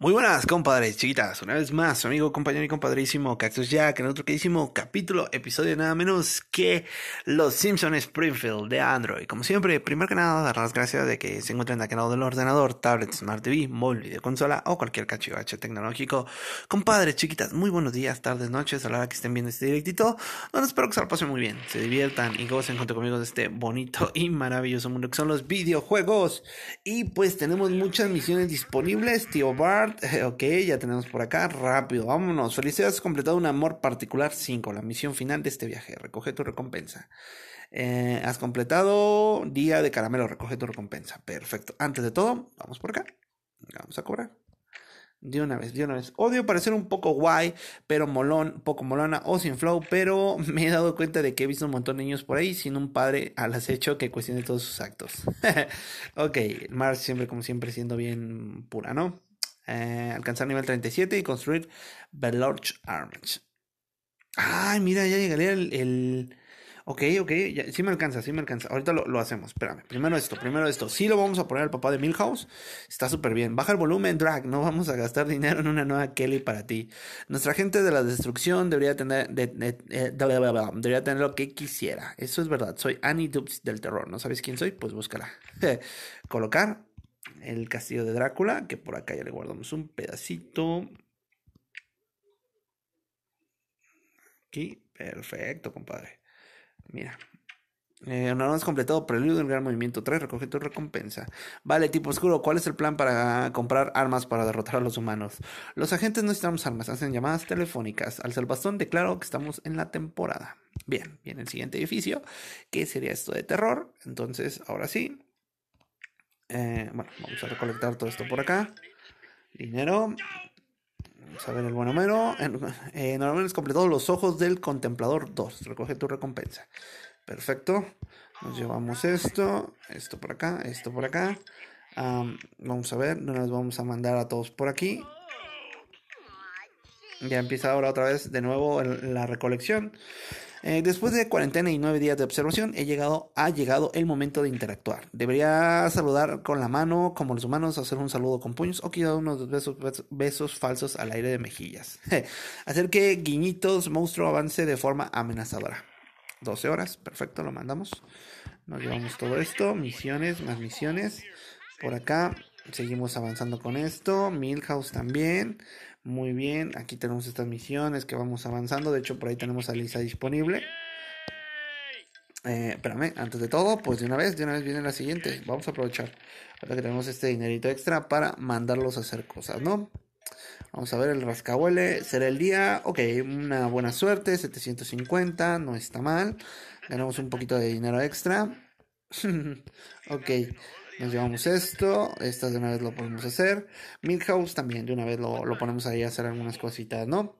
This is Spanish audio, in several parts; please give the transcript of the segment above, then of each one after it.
Muy buenas, compadres, chiquitas. Una vez más, amigo, compañero y compadrísimo Cactus Jack en otro queridísimo capítulo, episodio nada menos que Los Simpsons Springfield de Android. Como siempre, primero que nada, dar las gracias de que se encuentren aquí en lado del ordenador, tablet, smart TV, móvil, videoconsola o cualquier cachivache tecnológico. Compadres, chiquitas, muy buenos días, tardes, noches, a la hora que estén viendo este directito. Bueno, espero que se lo pasen muy bien, se diviertan y gocen junto conmigo de este bonito y maravilloso mundo que son los videojuegos. Y pues tenemos muchas misiones disponibles, tío Bart Eh, ok, ya tenemos por acá. Rápido, vámonos. Felicidades, has completado un amor particular 5, la misión final de este viaje. Recoge tu recompensa. Eh, has completado día de caramelo, recoge tu recompensa. Perfecto. Antes de todo, vamos por acá. Vamos a cobrar. De una vez, de una vez. Odio parecer un poco guay, pero molón, poco molona o sin flow, pero me he dado cuenta de que he visto un montón de niños por ahí sin un padre al acecho que cuestione todos sus actos. ok, Mars siempre como siempre siendo bien pura, ¿no? Eh, alcanzar nivel 37 y construir Belorch Arms. Ay, mira, ya llegaría el... Ok, ok, sí me alcanza, sí me alcanza. Ahorita lo, hacemos, espérame. Primero esto, primero esto. Sí lo vamos a poner al papá de Milhouse. Está súper bien. Baja el volumen, drag. No vamos a gastar dinero en una nueva Kelly para ti. Nuestra gente de la destrucción debería tener, eh, debería tener lo que quisiera. Eso es verdad. Soy Annie Dubs del terror. ¿No sabes quién soy? Pues búscala. Colocar el castillo de Drácula, que por acá ya le guardamos un pedacito. Aquí, perfecto, compadre. Mira. Eh, no completado preludio del gran movimiento 3, recoge tu recompensa. Vale, tipo oscuro, ¿cuál es el plan para comprar armas para derrotar a los humanos? Los agentes no necesitamos armas, hacen llamadas telefónicas. Al salvastón declaro que estamos en la temporada. Bien, viene el siguiente edificio, que sería esto de terror. Entonces, ahora sí, eh, bueno, vamos a recolectar todo esto por acá. Dinero. Vamos a ver el buen Homero. Eh, normalmente normalmente completado los ojos del contemplador 2. Recoge tu recompensa. Perfecto. Nos llevamos esto, esto por acá, esto por acá. vamos a ver, nos vamos a mandar a todos por aquí. Ya empieza ahora otra vez de nuevo la recolección. Eh, después de cuarentena y nueve días de observación, he llegado, ha llegado el momento de interactuar. Debería saludar con la mano, como los humanos, hacer un saludo con puños o quitar unos besos, besos falsos al aire de mejillas. hacer que guiñitos monstruo avance de forma amenazadora. 12 horas, perfecto, lo mandamos. Nos llevamos todo esto, misiones, más misiones. Por acá seguimos avanzando con esto. Milhouse también. Muy bien, aquí tenemos estas misiones que vamos avanzando. De hecho, por ahí tenemos a Lisa disponible. Eh, espérame, antes de todo, pues de una vez, de una vez viene la siguiente. Vamos a aprovechar. Ahora que tenemos este dinerito extra para mandarlos a hacer cosas, ¿no? Vamos a ver el rascahuele. Será el día. Ok, una buena suerte. 750, no está mal. tenemos un poquito de dinero extra. ok. Nos llevamos esto. esta de una vez lo podemos hacer. Milhouse también de una vez lo, ponemos ahí a hacer algunas cositas, ¿no?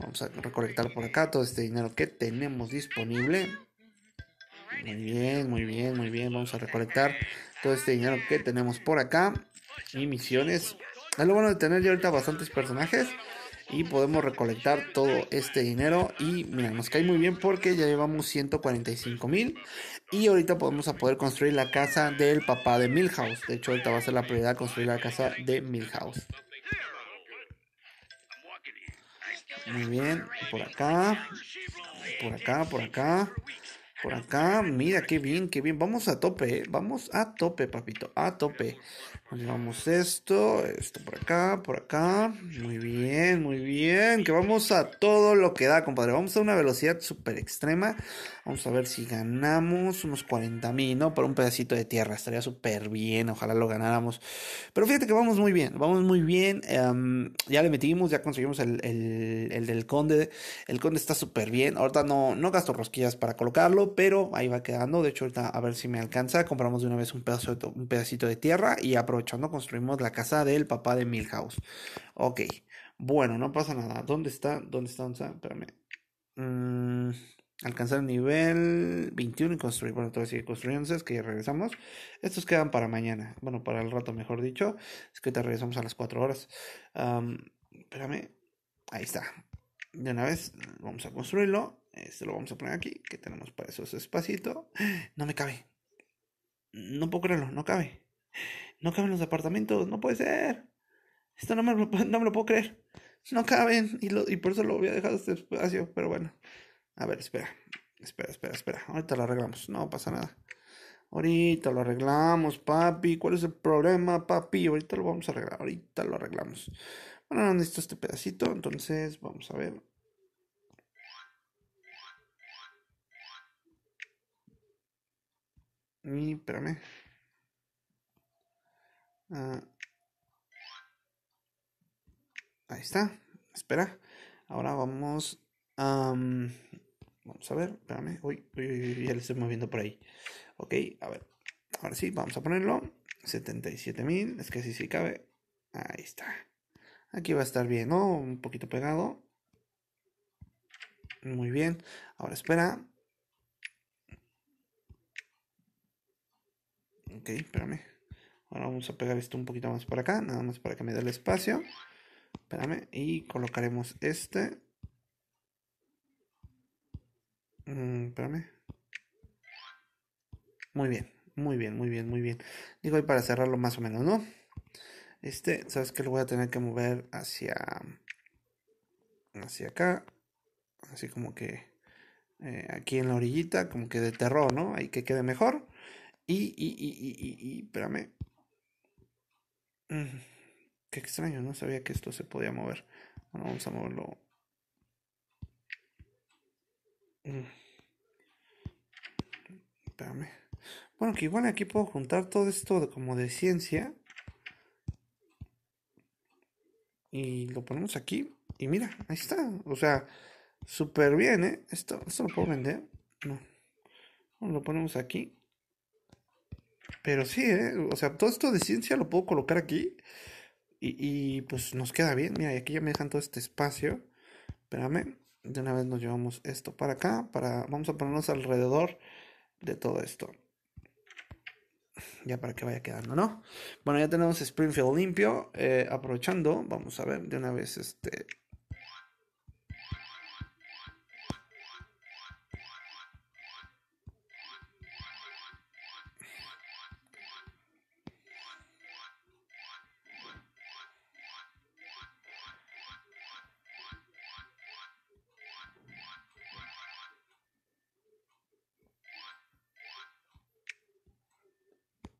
Vamos a recolectar por acá todo este dinero que tenemos disponible. Muy bien, muy bien, muy bien. Vamos a recolectar todo este dinero que tenemos por acá. Y misiones. Es ah, lo bueno de tener ya ahorita bastantes personajes y podemos recolectar todo este dinero y mira, nos cae muy bien porque ya llevamos 145 mil y ahorita podemos a poder construir la casa del papá de Milhouse. De hecho, ahorita va a ser la prioridad construir la casa de Milhouse. Muy bien, por acá, por acá, por acá, por acá. Mira, qué bien, qué bien. Vamos a tope, ¿eh? vamos a tope, papito, a tope. Llevamos esto, esto por acá, por acá. Muy bien, muy bien. Que vamos a todo lo que da, compadre. Vamos a una velocidad súper extrema. Vamos a ver si ganamos unos 40 mil, ¿no? Por un pedacito de tierra. Estaría súper bien. Ojalá lo ganáramos. Pero fíjate que vamos muy bien. Vamos muy bien. Em, ya le metimos, ya conseguimos el, el, del conde. El conde está súper bien. Ahorita no, no gasto rosquillas para colocarlo, pero ahí va quedando. De hecho, ahorita a ver si me alcanza. Compramos de una vez un, pedazo un pedacito de tierra y aprovechamos cuando Construimos la casa del papá de Milhouse. Ok, bueno, no pasa nada. ¿Dónde está? ¿Dónde está? Espérame. Mm, alcanzar el nivel 21 y construir. Bueno, todavía sigue construyéndose, es que ya regresamos. Estos quedan para mañana. Bueno, para el rato, mejor dicho. Es que te regresamos a las 4 horas. espérame. Ahí está. De una vez, vamos a construirlo. Este lo vamos a poner aquí, que tenemos para eso ese espacito. No me cabe. No puedo creerlo, no cabe. No caben los apartamentos, no puede ser. Esto no me, lo, no me lo puedo creer. No caben. Y, lo, y por eso lo había dejado este espacio. Pero bueno. A ver, espera. Espera, espera, espera. Ahorita lo arreglamos. No pasa nada. Ahorita lo arreglamos, papi. ¿Cuál es el problema, papi? Ahorita lo vamos a arreglar. Ahorita lo arreglamos. Bueno, no necesito este pedacito. Entonces, vamos a ver. Y espérame. Ah, ahí está. Espera. Ahora vamos a... vamos a ver. Espérame. Uy, uy, uy, ya le estoy moviendo por ahí. Ok, a ver. Ahora sí, vamos a ponerlo. 77.000. Es que así sí cabe. Ahí está. Aquí va a estar bien, ¿no? Un poquito pegado. Muy bien. Ahora espera. Ok, espérame. Ahora vamos a pegar esto un poquito más para acá, nada más para que me dé el espacio. Espérame, y colocaremos este. Mm, espérame. Muy bien, muy bien, muy bien, muy bien. Digo, y para cerrarlo más o menos, ¿no? Este, ¿sabes que Lo voy a tener que mover hacia... Hacia acá. Así como que... Eh, aquí en la orillita, como que de terror, ¿no? Ahí que quede mejor. Y, y, y, y, y, y espérame. Que mm, qué extraño, no sabía que esto se podía mover. Bueno, vamos a moverlo. Mm. Dame. Bueno, que igual aquí puedo juntar todo esto como de ciencia. Y lo ponemos aquí. Y mira, ahí está. O sea, súper bien, ¿eh? Esto, esto lo puedo vender. No. Lo ponemos aquí. Pero sí, ¿eh? o sea, todo esto de ciencia lo puedo colocar aquí. Y, pues nos queda bien. Mira, y aquí ya me dejan todo este espacio. Espérame. De una vez nos llevamos esto para acá. Para, vamos a ponernos alrededor de todo esto. Ya para que vaya quedando, ¿no? Bueno, ya tenemos Springfield limpio. Eh, aprovechando, vamos a ver de una vez este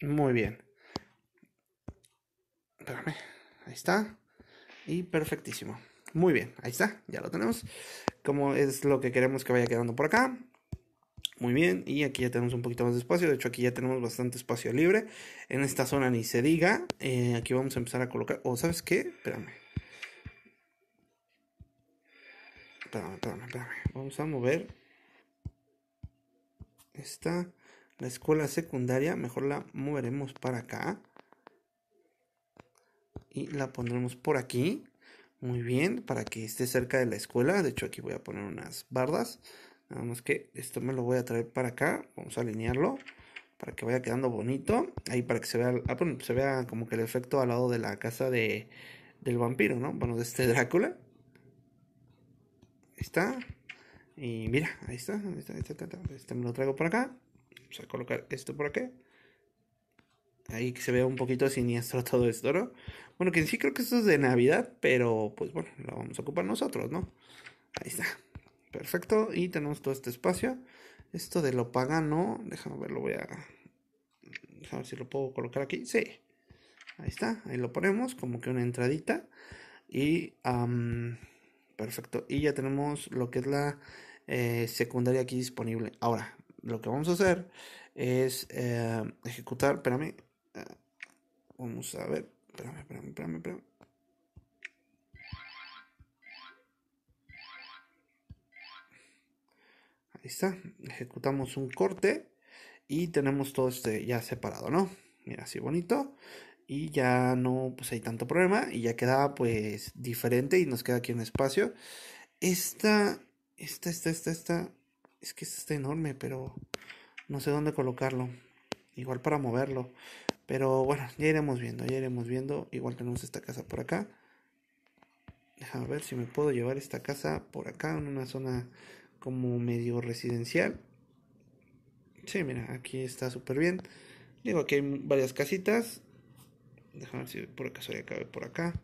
Muy bien. Espérame. Ahí está. Y perfectísimo. Muy bien, ahí está, ya lo tenemos. Como es lo que queremos que vaya quedando por acá. Muy bien, y aquí ya tenemos un poquito más de espacio. De hecho, aquí ya tenemos bastante espacio libre. En esta zona ni se diga. Eh, aquí vamos a empezar a colocar. O, oh, ¿sabes qué? Espérame. Espérame, espérame, espérame. Vamos a mover esta la escuela secundaria, mejor la moveremos para acá. Y la pondremos por aquí. Muy bien, para que esté cerca de la escuela. De hecho, aquí voy a poner unas bardas. Nada más que esto me lo voy a traer para acá. Vamos a alinearlo para que vaya quedando bonito. Ahí para que se vea, ah, se vea como que el efecto al lado de la casa de, del vampiro, ¿no? Bueno, de este Drácula. Ahí está. Y mira, ahí está. Este me lo traigo para acá. Vamos a colocar esto por aquí Ahí se vea un poquito siniestro todo esto, ¿no? Bueno, que sí creo que esto es de Navidad, pero pues bueno, lo vamos a ocupar nosotros, ¿no? Ahí está. Perfecto. Y tenemos todo este espacio. Esto de lo pagano, déjame ver, lo voy a... Déjame ver si lo puedo colocar aquí. Sí. Ahí está. Ahí lo ponemos como que una entradita. Y... perfecto. Y ya tenemos lo que es la eh, secundaria aquí disponible. Ahora, lo que vamos a hacer es eh, ejecutar, espérame, eh, vamos a ver, espérame, espérame, espérame, espérame. Ahí está, ejecutamos un corte y tenemos todo este ya separado, ¿no? Mira, así bonito. Y ya no pues, hay tanto problema y ya queda pues diferente y nos queda aquí un espacio. Esta, esta, esta, esta, esta, es que este está enorme, pero no sé dónde colocarlo. Igual para moverlo. Pero bueno, ya iremos viendo, ya iremos viendo. Igual tenemos esta casa por acá. Déjame ver si me puedo llevar esta casa por acá, en una zona como medio residencial. Sí, mira, aquí está súper bien. Digo, aquí hay varias casitas. Déjame ver si por ya cabe por acá.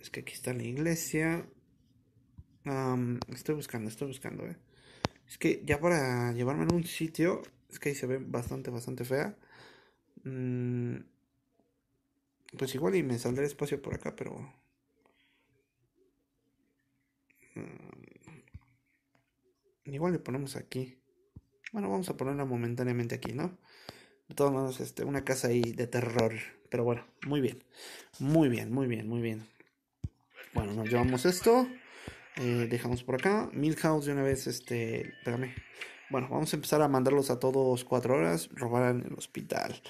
Es que aquí está la iglesia. estoy buscando, estoy buscando, eh. Es que ya para llevarme a un sitio, es que ahí se ve bastante, bastante fea. Mm, pues igual y me saldrá espacio por acá, pero... Mm, igual le ponemos aquí. Bueno, vamos a ponerla momentáneamente aquí, ¿no? De todos modos, este, una casa ahí de terror. Pero bueno, muy bien. Muy bien, muy bien, muy bien. Bueno, nos llevamos esto. Eh, dejamos por acá. Milhouse de una vez, este, espérame. Bueno, vamos a empezar a mandarlos a todos cuatro horas, robar en el hospital.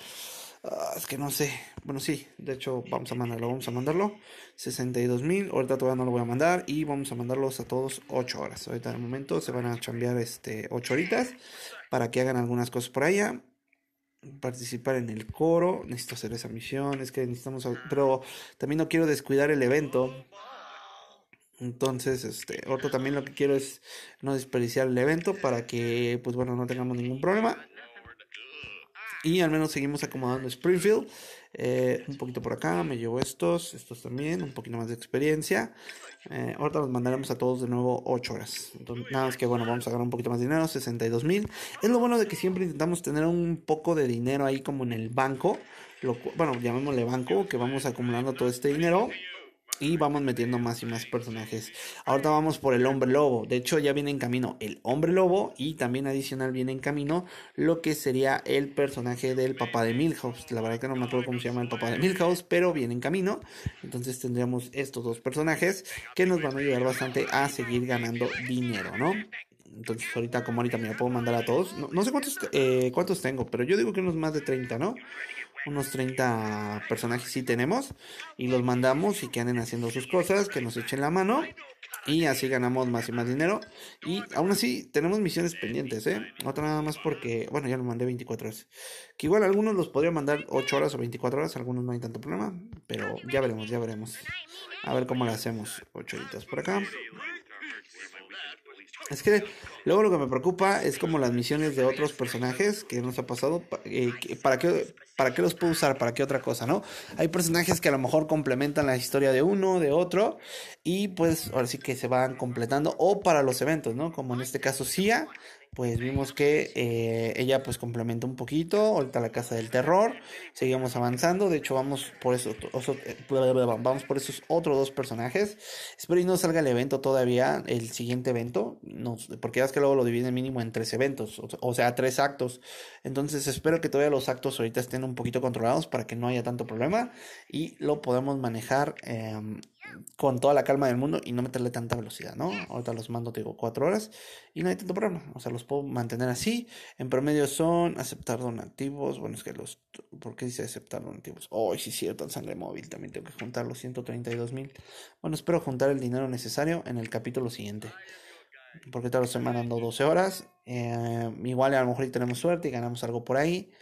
Ah, es que no sé. Bueno, sí, de hecho, vamos a mandarlo, vamos a mandarlo. 62 mil, ahorita todavía no lo voy a mandar. Y vamos a mandarlos a todos 8 horas. Ahorita en el momento se van a chambear este, 8 horitas para que hagan algunas cosas por allá. Participar en el coro, necesito hacer esa misión. Es que necesitamos. Pero también no quiero descuidar el evento. Entonces, este, otro también lo que quiero es no desperdiciar el evento para que, pues bueno, no tengamos ningún problema. Y al menos seguimos acomodando Springfield. Eh, un poquito por acá, me llevo estos, estos también, un poquito más de experiencia. Eh, ahorita los mandaremos a todos de nuevo 8 horas. nada más que bueno, vamos a ganar un poquito más de dinero, 62 mil. Es lo bueno de que siempre intentamos tener un poco de dinero ahí como en el banco. Lo, bueno, llamémosle banco, que vamos acumulando todo este dinero y vamos metiendo más y más personajes. Ahorita vamos por el hombre lobo. De hecho, ya viene en camino el hombre lobo y también adicional viene en camino lo que sería el personaje del papá de Milhouse. La verdad que no me acuerdo cómo se llama el papá de Milhouse, pero viene en camino. Entonces tendríamos estos dos personajes que nos van a ayudar bastante a seguir ganando dinero, ¿no? Entonces ahorita como ahorita me la puedo mandar a todos. No, sé cuántos, eh, cuántos tengo, pero yo digo que unos más de 30, ¿no? unos 30 personajes sí tenemos y los mandamos y que anden haciendo sus cosas, que nos echen la mano y así ganamos más y más dinero y aún así tenemos misiones pendientes, ¿eh? Otra nada más porque, bueno, ya lo mandé 24 horas. Que igual algunos los podría mandar 8 horas o 24 horas, algunos no hay tanto problema, pero ya veremos, ya veremos. A ver cómo le hacemos. 8 horitas por acá. Es que luego lo que me preocupa es como las misiones de otros personajes que nos ha pasado. Eh, ¿para, qué, ¿Para los puedo usar? ¿Para qué otra cosa, no? Hay personajes que a lo mejor complementan la historia de uno, de otro. Y pues ahora sí que se van completando. O para los eventos, ¿no? Como en este caso Sia pues vimos que eh, ella pues complementó un poquito, ahorita la casa del terror, seguimos avanzando, de hecho vamos por eso, vamos por esos otros dos personajes, espero y no salga el evento todavía, el siguiente evento, no, porque ya es que luego lo divide mínimo en tres eventos, o sea, tres actos, entonces espero que todavía los actos ahorita estén un poquito controlados para que no haya tanto problema y lo podamos manejar em, con toda la calma del mundo y no meterle tanta velocidad, ¿no? Ahorita los mando, te digo, cuatro horas y no hay tanto problema. O sea, los puedo mantener así. En promedio son aceptar donativos. Bueno, es que los... ¿Por qué dice aceptar donativos? ¡Ay, sí cierto, en sangre móvil también tengo que juntar los 132 mil. Bueno, espero juntar el dinero necesario en el capítulo siguiente. Porque todos los estoy mandando 12 horas. Eh, igual a lo mejor tenemos suerte y ganamos algo por ahí.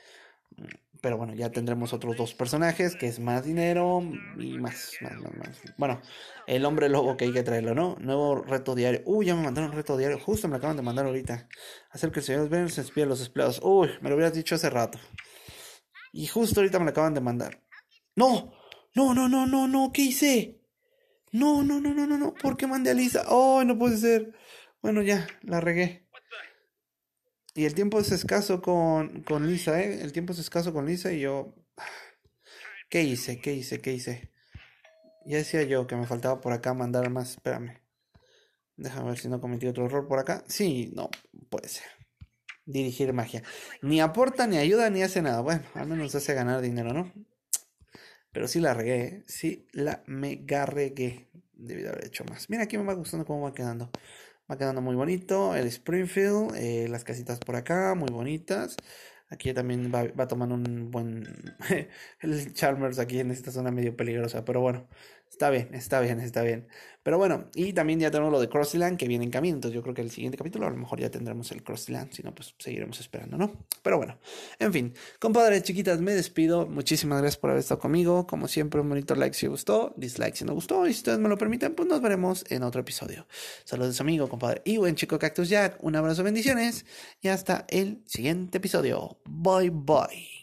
Pero bueno, ya tendremos otros dos personajes, que es más dinero y más, más, más, Bueno, el hombre lobo que hay que traerlo, ¿no? Nuevo reto diario. Uy, ya me mandaron un reto diario. Justo me lo acaban de mandar ahorita. Hacer que el señor Ben se espía los empleados. Uy, me lo hubieras dicho hace rato. Y justo ahorita me lo acaban de mandar. ¡No! ¡No, no, no, no, no! ¿Qué hice? No, no, no, no, no, no. ¿Por qué mandé a Lisa? ¡Oh, no puede ser! Bueno, ya, la regué. Y el tiempo es escaso con, Lisa, ¿eh? El tiempo es escaso con Lisa y yo... ¿Qué hice? ¿Qué hice? ¿Qué hice? Ya decía yo que me faltaba por acá mandar más. Espérame. Déjame ver si no cometí otro error por acá. Sí, no, puede ser. Dirigir magia. Ni aporta, ni ayuda, ni hace nada. Bueno, al menos hace ganar dinero, ¿no? Pero sí la regué, ¿eh? sí la megarregué. Debido Debí haber hecho más. Mira, aquí me va gustando cómo va quedando. Va quedando muy bonito. El Springfield, eh, las casitas por acá, muy bonitas. Aquí también va, va tomando un buen. el Chalmers aquí en esta zona medio peligrosa, pero bueno, Está bien, está bien, está bien. Pero bueno, y también ya tenemos lo de Crossland que viene en camino. Entonces yo creo que el siguiente capítulo a lo mejor ya tendremos el Crossland. Si no, pues seguiremos esperando, ¿no? Pero bueno, en fin. Compadres, chiquitas, me despido. Muchísimas gracias por haber estado conmigo. Como siempre, un bonito like si gustó, dislike si no gustó. Y si ustedes me lo permiten, pues nos veremos en otro episodio. Saludos amigo, compadre. Y buen chico Cactus Jack. Un abrazo, bendiciones. Y hasta el siguiente episodio. Bye, bye.